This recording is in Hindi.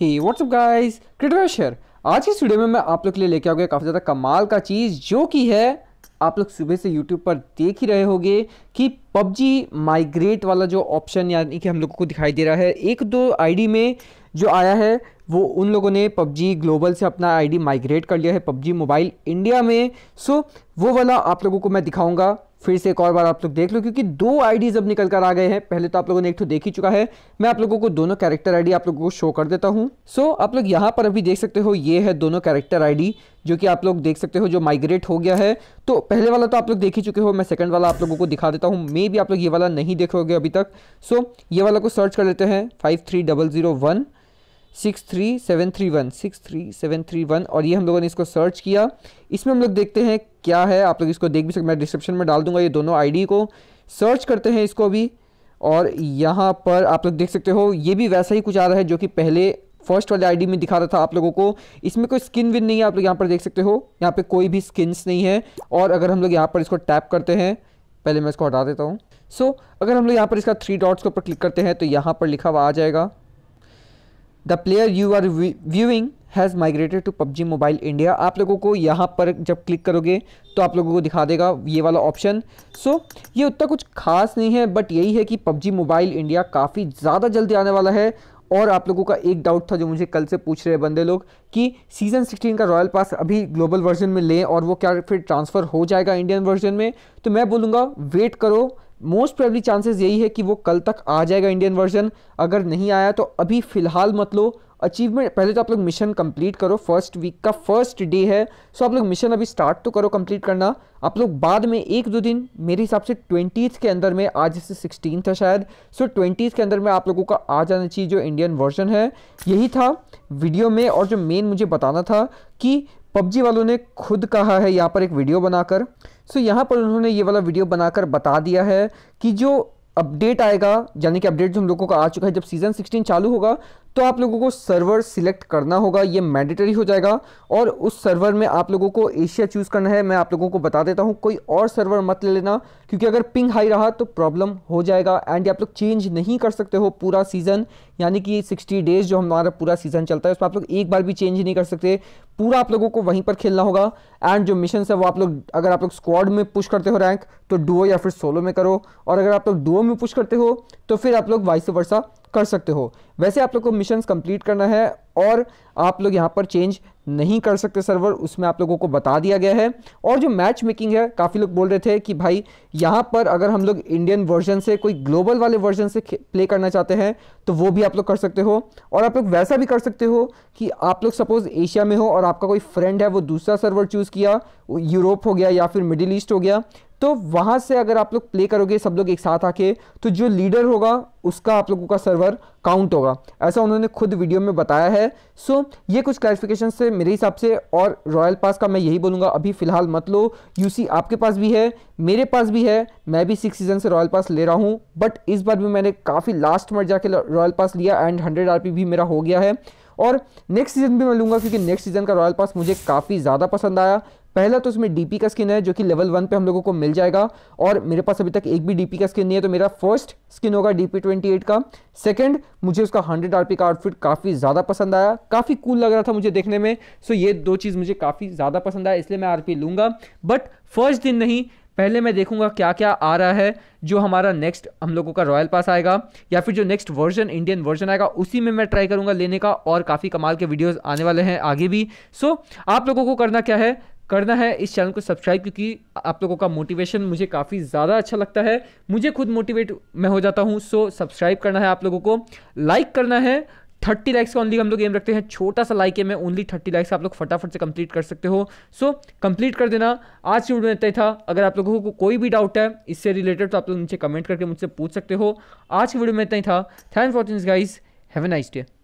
ही व्हाट्सअप गाइस क्रिएटर शेयर आज की वीडियो में मैं आप लोग के लिए लेके आ गया काफ़ी ज़्यादा कमाल का चीज़ जो कि है आप लोग सुबह से YouTube पर देख ही रहे होंगे कि PUBG माइग्रेट वाला जो ऑप्शन यानी कि हम लोगों को दिखाई दे रहा है एक दो आईडी में जो आया है वो उन लोगों ने PUBG ग्लोबल से अपना आईडी माइग्रेट कर लिया है PUBG मोबाइल इंडिया में सो वो वाला आप लोगों को मैं दिखाऊंगा फिर से एक और बार आप लोग देख लो क्योंकि दो आईडीज अब निकल कर आ गए हैं पहले तो आप लोगों ने एक तो देख ही चुका है मैं आप लोगों को दोनों कैरेक्टर आईडी आप लोगों को शो कर देता हूं सो so, आप लोग यहां पर अभी देख सकते हो ये है दोनों कैरेक्टर आईडी जो कि आप लोग देख सकते हो जो माइग्रेट हो गया है तो पहले वाला तो आप लोग देख ही चुके हो मैं सेकंड वाला आप लोगों को दिखा देता हूँ मे भी आप लोग ये वाला नहीं देखोगे अभी तक सो so, ये वाला को सर्च कर लेते हैं five three double zero one six three seven three one six three seven three one और ये हम लोगों ने इसको सर्च किया इसमें हम लोग देखते हैं क्या है आप लोग इसको देख भी सकते मैं डिस्क्रिप्शन में डाल दूंगा ये दोनों आईडी को सर्च करते हैं इसको अभी और यहाँ पर आप लोग देख सकते हो ये भी वैसा ही कुछ आ रहा है जो कि पहले फर्स्ट वाले आईडी में दिखा रहा था आप लोगों को इसमें कोई स्किन विन नहीं है आप लोग यहाँ पर देख सकते हो यहाँ पे कोई भी स्किन्स नहीं है और अगर हम लोग यहाँ पर इसको टैप करते हैं पहले मैं इसको हटा देता हूँ सो so, अगर हम लोग यहाँ पर इसका थ्री डॉट्स के ऊपर क्लिक करते हैं तो यहाँ पर लिखा हुआ आ जाएगा the player you are viewing has migrated to PUBG Mobile India आप लोगों को यहाँ पर जब क्लिक करोगे तो आप लोगों को दिखा देगा ये वाला ऑप्शन सो so, ये उतना कुछ खास नहीं है बट यही है कि पबजी मोबाइल इंडिया काफ़ी ज़्यादा जल्दी आने वाला है और आप लोगों का एक डाउट था जो मुझे कल से पूछ रहे बंदे लोग कि सीज़न 16 का रॉयल पास अभी ग्लोबल वर्जन में लें और वो क्या फिर ट्रांसफ़र हो जाएगा इंडियन वर्जन में तो मैं बोलूँगा वेट करो मोस्ट प्रेबली चांसेस यही है कि वो कल तक आ जाएगा इंडियन वर्जन अगर नहीं आया तो अभी फ़िलहाल मत लो अचीवमेंट पहले तो आप लोग मिशन कंप्लीट करो फर्स्ट वीक का फर्स्ट डे है सो आप लोग मिशन अभी स्टार्ट तो करो कंप्लीट करना आप लोग बाद में एक दो दिन मेरे हिसाब से ट्वेंटी के अंदर में आज से सिक्सटीन था शायद सो ट्वेंटी के अंदर में आप लोगों का आ जाना चाहिए जो इंडियन वर्जन है यही था वीडियो में और जो मेन मुझे बताना था कि पबजी वालों ने खुद कहा है यहाँ पर एक वीडियो बनाकर सो यहाँ पर उन्होंने ये वाला वीडियो बनाकर बता दिया है कि जो अपडेट आएगा यानी कि अपडेट जो हम लोगों का आ चुका है जब सीज़न 16 चालू होगा तो आप लोगों को सर्वर सिलेक्ट करना होगा ये मैंडेटरी हो जाएगा और उस सर्वर में आप लोगों को एशिया चूज़ करना है मैं आप लोगों को बता देता हूँ कोई और सर्वर मत ले लेना क्योंकि अगर पिंग हाई रहा तो प्रॉब्लम हो जाएगा एंड आप लोग चेंज नहीं कर सकते हो पूरा सीज़न यानी कि सिक्सटी डेज जो हमारा पूरा सीज़न चलता है उसमें आप लोग एक बार भी चेंज नहीं कर सकते पूरा आप लोगों को वहीं पर खेलना होगा एंड जो मिशन है वो आप लोग अगर आप लोग स्क्वाड में पुश करते हो रैंक तो डुओ या फिर सोलो में करो और अगर आप लोग डुओ में पुश करते हो तो फिर आप लोग वाइस वर्षा कर सकते हो वैसे आप लोग को मिशन कंप्लीट करना है और आप लोग यहाँ पर चेंज नहीं कर सकते सर्वर उसमें आप लोगों को बता दिया गया है और जो मैच मेकिंग है काफ़ी लोग बोल रहे थे कि भाई यहाँ पर अगर हम लोग इंडियन वर्जन से कोई ग्लोबल वाले वर्जन से प्ले करना चाहते हैं तो वो भी आप लोग कर सकते हो और आप लोग वैसा भी कर सकते हो कि आप लोग सपोज़ एशिया में हो और आपका कोई फ्रेंड है वो दूसरा सर्वर चूज़ किया यूरोप हो गया या फिर मिडिल ईस्ट हो गया तो वहाँ से अगर आप लोग प्ले करोगे सब लोग एक साथ आके तो जो लीडर होगा उसका आप लोगों का सर्वर काउंट होगा ऐसा उन्होंने खुद वीडियो में बताया है सो ये कुछ क्लैरिफिकेशन से मेरे हिसाब से और रॉयल पास का मैं यही बोलूंगा अभी फ़िलहाल मत लो यूसी आपके पास भी है मेरे पास भी है मैं भी सिक्स सीज़न से रॉयल पास ले रहा हूँ बट इस बार भी मैंने काफ़ी लास्ट मर जाके रॉयल पास लिया एंड हंड्रेड आर भी मेरा हो गया है और नेक्स्ट सीजन भी मैं लूँगा क्योंकि नेक्स्ट सीजन का रॉयल पास मुझे काफ़ी ज़्यादा पसंद आया पहला तो उसमें डीपी का स्किन है जो कि लेवल वन पे हम लोगों को मिल जाएगा और मेरे पास अभी तक एक भी डीपी का स्किन नहीं है तो मेरा फर्स्ट स्किन होगा डीपी ट्वेंटी एट का सेकंड मुझे उसका हंड्रेड आरपी का आउटफिट काफ़ी ज़्यादा पसंद आया काफ़ी कूल लग रहा था मुझे देखने में सो ये दो चीज़ मुझे काफ़ी ज़्यादा पसंद आया इसलिए मैं आर लूँगा बट फर्स्ट दिन नहीं पहले मैं देखूंगा क्या क्या आ रहा है जो हमारा नेक्स्ट हम लोगों का रॉयल पास आएगा या फिर जो नेक्स्ट वर्जन इंडियन वर्जन आएगा उसी में मैं ट्राई करूंगा लेने का और काफ़ी कमाल के वीडियोस आने वाले हैं आगे भी सो so, आप लोगों को करना क्या है करना है इस चैनल को सब्सक्राइब क्योंकि आप लोगों का मोटिवेशन मुझे काफ़ी ज़्यादा अच्छा लगता है मुझे खुद मोटिवेट मैं हो जाता हूँ सो सब्सक्राइब करना है आप लोगों को लाइक करना है थर्टी लाइक्स का ओनली हम लोग गेम रखते हैं छोटा सा लाइक है मैं ओनली थर्टी लाइक्स आप लोग फटाफट से कंप्लीट कर सकते हो सो so, कंप्लीट कर देना आज की वीडियो में इतना था अगर आप लोगों को कोई भी डाउट है इससे रिलेटेड तो आप लोग नीचे कमेंट करके मुझसे पूछ सकते हो आज की वीडियो में इतना ही था thank for watching guys have a nice day